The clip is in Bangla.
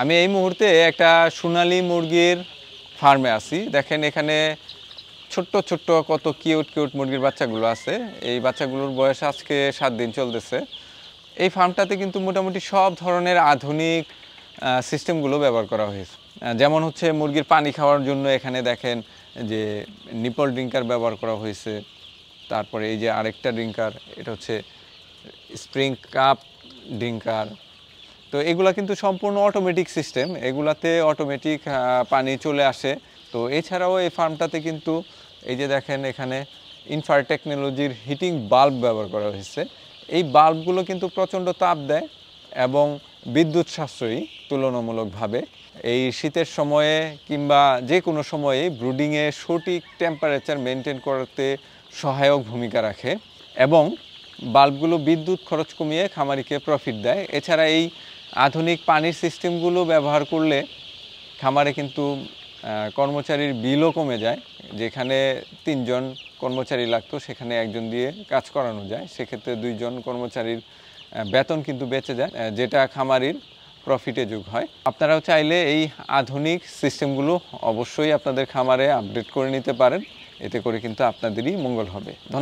আমি এই মুহূর্তে একটা সোনালি মুরগির ফার্মে আছি দেখেন এখানে ছোট্ট ছোট্ট কত কিউট কিউট মুরগির বাচ্চাগুলো আছে এই বাচ্চাগুলোর বয়স আজকে সাত দিন চলতেছে এই ফার্মটাতে কিন্তু মোটামুটি সব ধরনের আধুনিক সিস্টেমগুলো ব্যবহার করা হয়েছে যেমন হচ্ছে মুরগির পানি খাওয়ার জন্য এখানে দেখেন যে নিপল ড্রিঙ্কার ব্যবহার করা হয়েছে তারপরে এই যে আরেকটা ড্রিঙ্কার এটা হচ্ছে স্প্রিং কাপ ড্রিঙ্কার তো এগুলা কিন্তু সম্পূর্ণ অটোমেটিক সিস্টেম এগুলাতে অটোমেটিক পানি চলে আসে তো এছাড়াও এই ফার্মটাতে কিন্তু এই যে দেখেন এখানে ইনফার টেকনোলজির হিটিং বাল্ব ব্যবহার করা হয়েছে এই বাল্বগুলো কিন্তু প্রচণ্ড তাপ দেয় এবং বিদ্যুৎ সাশ্রয়ী তুলনামূলকভাবে এই শীতের সময়ে কিংবা যে কোনো সময়ে ব্রুডিংয়ে সঠিক টেম্পারেচার মেনটেন করতে সহায়ক ভূমিকা রাখে এবং বাল্বগুলো বিদ্যুৎ খরচ কমিয়ে খামারিকে প্রফিট দেয় এছাড়া এই আধুনিক পানির সিস্টেমগুলো ব্যবহার করলে খামারে কিন্তু কর্মচারীর বিলও কমে যায় যেখানে তিনজন কর্মচারী লাগতো সেখানে একজন দিয়ে কাজ করানো যায় সেক্ষেত্রে দুইজন কর্মচারীর বেতন কিন্তু বেঁচে যায় যেটা খামারির প্রফিটে যোগ হয় আপনারাও চাইলে এই আধুনিক সিস্টেমগুলো অবশ্যই আপনাদের খামারে আপডেট করে নিতে পারেন এতে করে কিন্তু আপনাদেরই মঙ্গল হবে ধন্যবাদ